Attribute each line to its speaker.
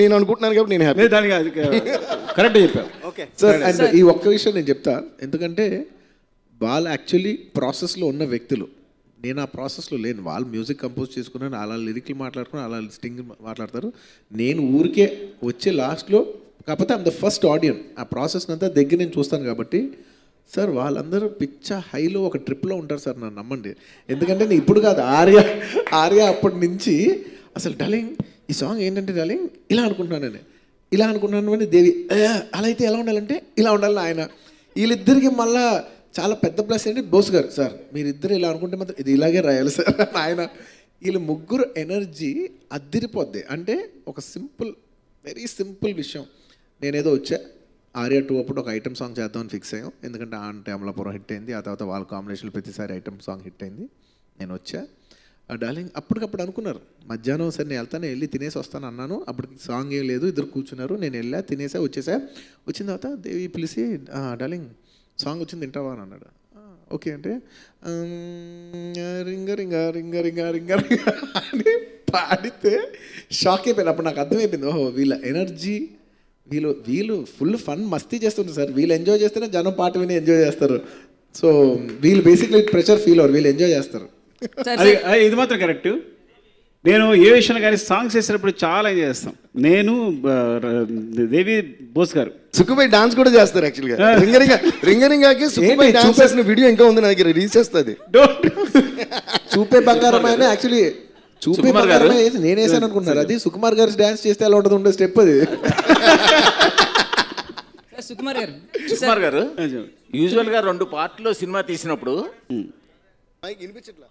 Speaker 1: నేను అనుకుంటున్నాను కాబట్టి నేను హ్యాపీ దానికి కరెక్ట్ చెప్పాను ఓకే సార్ అండ్ ఈ ఒక్క విషయం నేను చెప్తా ఎందుకంటే వాళ్ళు యాక్చువల్లీ ప్రాసెస్లో ఉన్న వ్యక్తులు నేను ఆ ప్రాసెస్లో లేను వాళ్ళు మ్యూజిక్ కంపోజ్ చేసుకున్నాను అలా లిరిక్లు మాట్లాడుకుని అలా స్టింగ్ మాట్లాడతారు నేను ఊరికే వచ్చే లాస్ట్లో కాకపోతే ఐమ్ ద ఫస్ట్ ఆడియన్ ఆ ప్రాసెస్ అంతా దగ్గర నేను చూస్తాను కాబట్టి సార్ వాళ్ళందరూ పిచ్చ హైలో ఒక ట్రిప్లో ఉంటారు సార్ నన్ను నమ్మండి ఎందుకంటే నేను ఇప్పుడు కాదు ఆర్య ఆర్య అప్పటి నుంచి అసలు డలింగ్ ఈ సాంగ్ ఏంటంటే డార్లింగ్ ఇలా అనుకుంటున్నాను ఇలా అనుకుంటున్నాను అని దేవి అలా అయితే ఎలా ఉండాలంటే ఇలా ఉండాలని ఆయన వీళ్ళిద్దరికి మళ్ళా చాలా పెద్ద ప్లస్ ఏంటి బోస్ గారు సార్ మీరిద్దరు ఇలా అనుకుంటే మాత్రం ఇది ఇలాగే రాయాలి సార్ ఆయన వీళ్ళ ముగ్గురు ఎనర్జీ అద్దిరిపోద్ది అంటే ఒక సింపుల్ వెరీ సింపుల్ విషయం నేనేదో వచ్చా ఆర్యా టూ అప్పుడు ఒక ఐటమ్ సాంగ్ చేద్దామని ఫిక్స్ అయ్యాం ఎందుకంటే ఆ అంటే అమలాపురం హిట్ అయింది ఆ తర్వాత వాళ్ళ కాంబినేషన్లో ప్రతిసారి ఐటమ్ సాంగ్ హిట్ అయింది నేను వచ్చా ఆ డార్లింగ్ అప్పటికప్పుడు అనుకున్నారు మధ్యాహ్నం సరే నేను వెళ్తాను వెళ్ళి తినేసి వస్తాను అన్నాను అప్పుడు సాంగ్ ఏం లేదు ఇద్దరు కూర్చున్నారు నేను వెళ్ళా తినేసా వచ్చేసా వచ్చిన తర్వాత దేవి పిలిచి డార్లింగ్ సాంగ్ వచ్చింది తింటావా అని అన్నాడు ఓకే అంటే రింగ రింగ రింగ రింగ రింగ రింగ అని పాడితే షాక్ అయిపోయింది అప్పుడు నాకు అర్థమైపోయింది ఓహో వీళ్ళ ఎనర్జీ వీళ్ళు వీళ్ళు ఫుల్ ఫన్ మస్తీ చేస్తుంటారు సార్ వీళ్ళు ఎంజాయ్ చేస్తేనే జనం పాట విని ఎంజాయ్ చేస్తారు సో వీళ్ళు బేసిక్లీ ప్రెషర్ ఫీల్ అవ్వరు వీళ్ళు ఎంజాయ్ చేస్తారు ఇది మాత్రం కరెక్ట్ నేను ఏ విషయంలో కానీ సాంగ్స్ చేసినప్పుడు చాలా ఎంజాయ్ చేస్తాం నేను దేవి బోస్ గారు సుఖుబాయ్ డాన్స్ కూడా చేస్తారు యాక్చువల్గా రింగరింగా రింగరింగాకి సుఖుబాయ్ డాన్స్ చేసిన వీడియో ఇంకా ఉంది నాకు రిలీజ్ రీల్స్ చేస్తుంది చూపే బంగారం అయినా యాక్చువల్లీ చూపే బంగారం నేను వేసాను అనుకుంటున్నారు అది సుకుమార్ గారు డాన్స్ చేస్తే ఎలా ఉంటుంది ఉండే స్టెప్ అది సుకుమార్ గారు సుకుమార్ గారు యూజువల్ గా రెండు పార్ట్లో సినిమా తీసినప్పుడు వినిపించట్లా